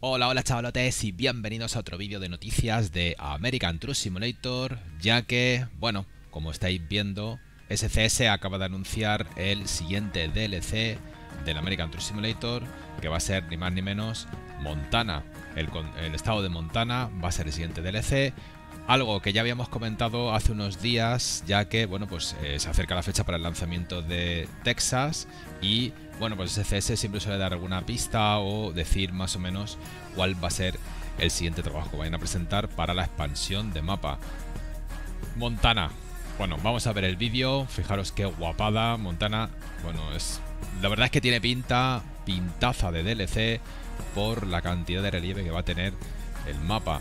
Hola, hola chavalotes y bienvenidos a otro vídeo de noticias de American True Simulator, ya que, bueno, como estáis viendo, SCS acaba de anunciar el siguiente DLC del American True Simulator, que va a ser ni más ni menos Montana. el estado de Montana va a ser el siguiente DLC, algo que ya habíamos comentado hace unos días, ya que bueno, pues eh, se acerca la fecha para el lanzamiento de Texas y bueno, pues SCS siempre suele dar alguna pista o decir más o menos cuál va a ser el siguiente trabajo que vayan a presentar para la expansión de mapa. Montana. Bueno, vamos a ver el vídeo. Fijaros qué guapada. Montana, bueno, es la verdad es que tiene pinta, pintaza de DLC por la cantidad de relieve que va a tener el mapa.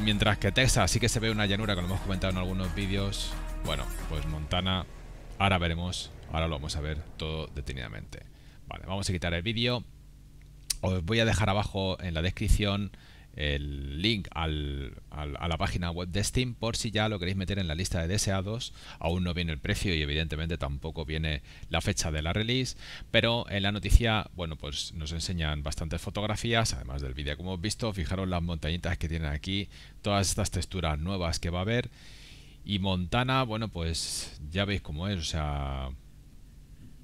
Mientras que Texas sí que se ve una llanura, como hemos comentado en algunos vídeos. Bueno, pues Montana, ahora veremos, ahora lo vamos a ver todo detenidamente. Vale, vamos a quitar el vídeo. Os voy a dejar abajo en la descripción el link a la página web de Steam por si ya lo queréis meter en la lista de deseados. Aún no viene el precio y evidentemente tampoco viene la fecha de la release, pero en la noticia, bueno, pues nos enseñan bastantes fotografías, además del vídeo como hemos visto. Fijaros las montañitas que tienen aquí, todas estas texturas nuevas que va a haber. Y Montana, bueno, pues ya veis cómo es, o sea,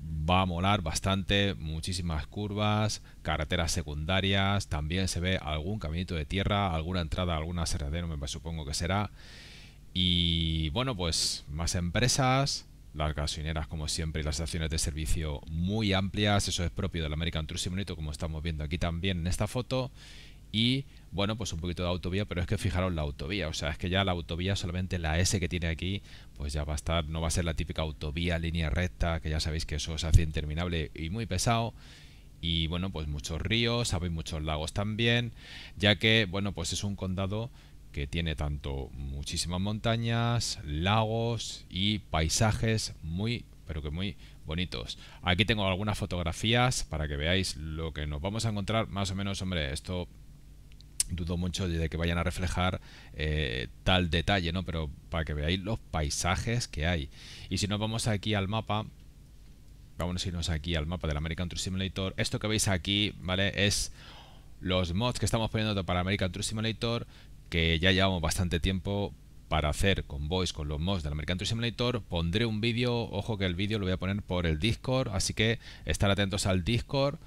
va a molar bastante, muchísimas curvas, carreteras secundarias, también se ve algún caminito de tierra, alguna entrada, alguna serradero, me supongo que será. Y bueno, pues más empresas, las gasolineras como siempre y las estaciones de servicio muy amplias, eso es propio del American Truck Simulator como estamos viendo aquí también en esta foto y bueno, pues un poquito de autovía, pero es que fijaros la autovía, o sea, es que ya la autovía solamente la S que tiene aquí, pues ya va a estar, no va a ser la típica autovía, línea recta, que ya sabéis que eso se hace interminable y muy pesado. Y bueno, pues muchos ríos, habéis muchos lagos también, ya que, bueno, pues es un condado que tiene tanto muchísimas montañas, lagos y paisajes muy, pero que muy bonitos. Aquí tengo algunas fotografías para que veáis lo que nos vamos a encontrar, más o menos, hombre, esto dudo mucho de que vayan a reflejar eh, tal detalle, ¿no? Pero para que veáis los paisajes que hay. Y si nos vamos aquí al mapa, vamos a irnos aquí al mapa del American true Simulator. Esto que veis aquí, ¿vale? Es los mods que estamos poniendo para American true Simulator, que ya llevamos bastante tiempo para hacer con voice con los mods del American true Simulator. Pondré un vídeo, ojo que el vídeo lo voy a poner por el Discord, así que estar atentos al Discord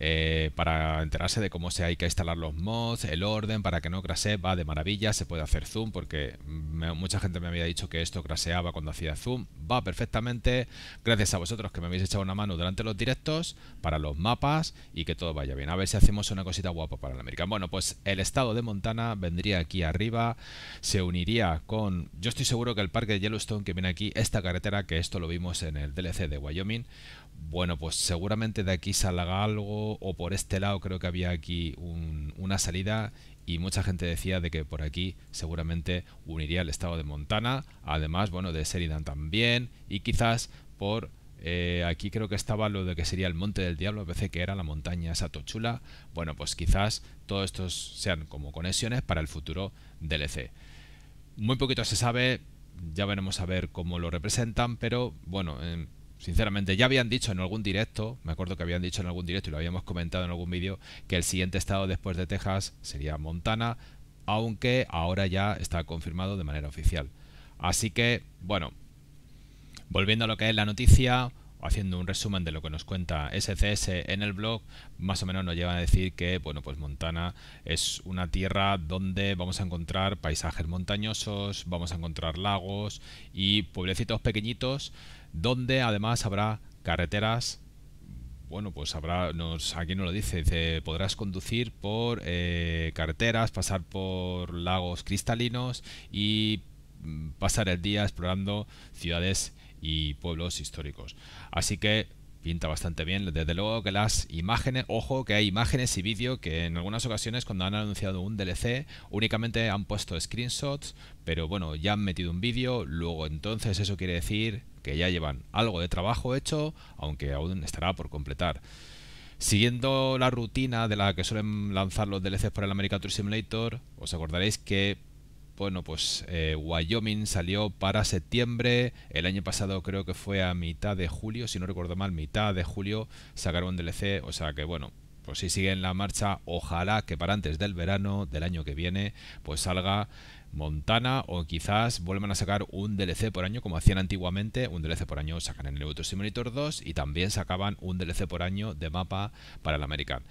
eh, para enterarse de cómo se hay que instalar los mods, el orden, para que no crasee, va de maravilla, se puede hacer zoom porque mucha gente me había dicho que esto craseaba cuando hacía zoom, va perfectamente, gracias a vosotros que me habéis echado una mano durante los directos, para los mapas y que todo vaya bien. A ver si hacemos una cosita guapa para el American. Bueno, pues el estado de Montana vendría aquí arriba, se uniría con, yo estoy seguro que el parque de Yellowstone que viene aquí, esta carretera, que esto lo vimos en el DLC de Wyoming, bueno, pues seguramente de aquí salga algo o por este lado creo que había aquí una salida y mucha gente decía de que por aquí seguramente uniría el estado de Montana, además, bueno, de Sheridan también y quizás por eh, aquí creo que estaba lo de que sería el Monte del Diablo, veces que era la montaña Satochula. Bueno, pues quizás todos estos sean como conexiones para el futuro del E.C. Muy poquito se sabe, ya veremos a ver cómo lo representan, pero bueno, Sinceramente, ya habían dicho en algún directo, me acuerdo que habían dicho en algún directo y lo habíamos comentado en algún vídeo, que el siguiente estado después de Texas sería Montana, aunque ahora ya está confirmado de manera oficial. Así que, bueno, volviendo a lo que es la noticia, haciendo un resumen de lo que nos cuenta SCS en el blog, más o menos nos lleva a decir que, bueno, pues Montana es una tierra donde vamos a encontrar paisajes montañosos, vamos a encontrar lagos y pueblecitos pequeñitos donde además habrá carreteras bueno, pues habrá, nos, aquí no lo dice, dice, podrás conducir por eh, carreteras, pasar por lagos cristalinos y mm, pasar el día explorando ciudades y pueblos históricos. Así que pinta bastante bien. Desde luego que las imágenes, ojo que hay imágenes y vídeo que en algunas ocasiones cuando han anunciado un DLC únicamente han puesto screenshots, pero bueno, ya han metido un vídeo, luego entonces eso quiere decir que ya llevan algo de trabajo hecho, aunque aún estará por completar. Siguiendo la rutina de la que suelen lanzar los DLCs por el American Tour Simulator, os acordaréis que bueno, pues eh, Wyoming salió para septiembre. El año pasado creo que fue a mitad de julio, si no recuerdo mal, mitad de julio sacaron un DLC. O sea que, bueno, pues si siguen la marcha, ojalá que para antes del verano del año que viene, pues salga Montana o quizás vuelvan a sacar un DLC por año como hacían antiguamente, un DLC por año sacan en el Neutro Simulator 2 y también sacaban un DLC por año de mapa para el American.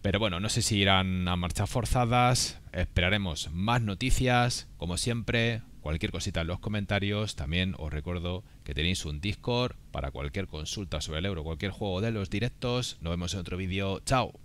Pero bueno, no sé si irán a marchas forzadas, esperaremos más noticias, como siempre, Cualquier cosita en los comentarios. También os recuerdo que tenéis un Discord para cualquier consulta sobre el euro, cualquier juego de los directos. Nos vemos en otro vídeo. ¡Chao!